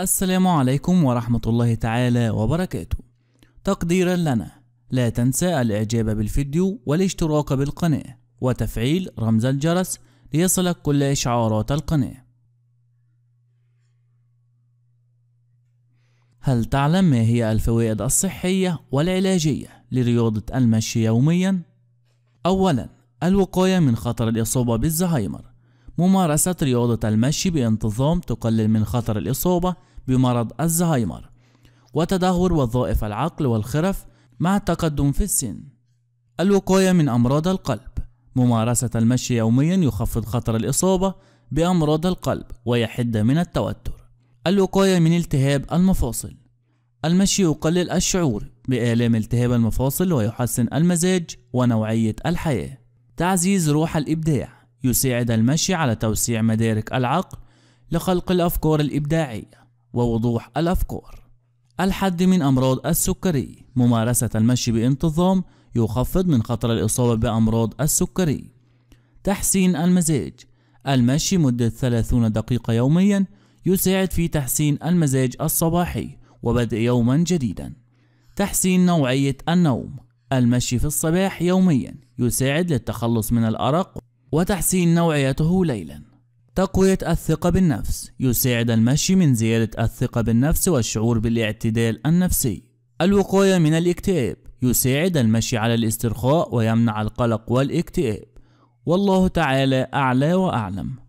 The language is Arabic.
السلام عليكم ورحمة الله تعالى وبركاته تقديرا لنا لا تنسى الاعجاب بالفيديو والاشتراك بالقناة وتفعيل رمز الجرس ليصلك كل إشعارات القناة هل تعلم ما هي الفوائد الصحية والعلاجية لرياضة المشي يوميا؟ أولا الوقاية من خطر الإصابة بالزهايمر ممارسة رياضة المشي بانتظام تقلل من خطر الإصابة بمرض الزهايمر وتدهور وظائف العقل والخرف مع التقدم في السن الوقاية من أمراض القلب ممارسة المشي يوميا يخفض خطر الإصابة بأمراض القلب ويحد من التوتر الوقاية من التهاب المفاصل المشي يقلل الشعور بآلام التهاب المفاصل ويحسن المزاج ونوعية الحياة تعزيز روح الإبداع يساعد المشي على توسيع مدارك العقل لخلق الأفكار الإبداعية ووضوح الأفكار الحد من أمراض السكري ممارسة المشي بانتظام يخفض من خطر الإصابة بأمراض السكري تحسين المزاج المشي مدة 30 دقيقة يوميا يساعد في تحسين المزاج الصباحي وبدء يوما جديدا تحسين نوعية النوم المشي في الصباح يوميا يساعد للتخلص من الأرق وتحسين نوعيته ليلا تقوية الثقة بالنفس يساعد المشي من زيادة الثقة بالنفس والشعور بالاعتدال النفسي الوقاية من الاكتئاب يساعد المشي على الاسترخاء ويمنع القلق والاكتئاب والله تعالى أعلى وأعلم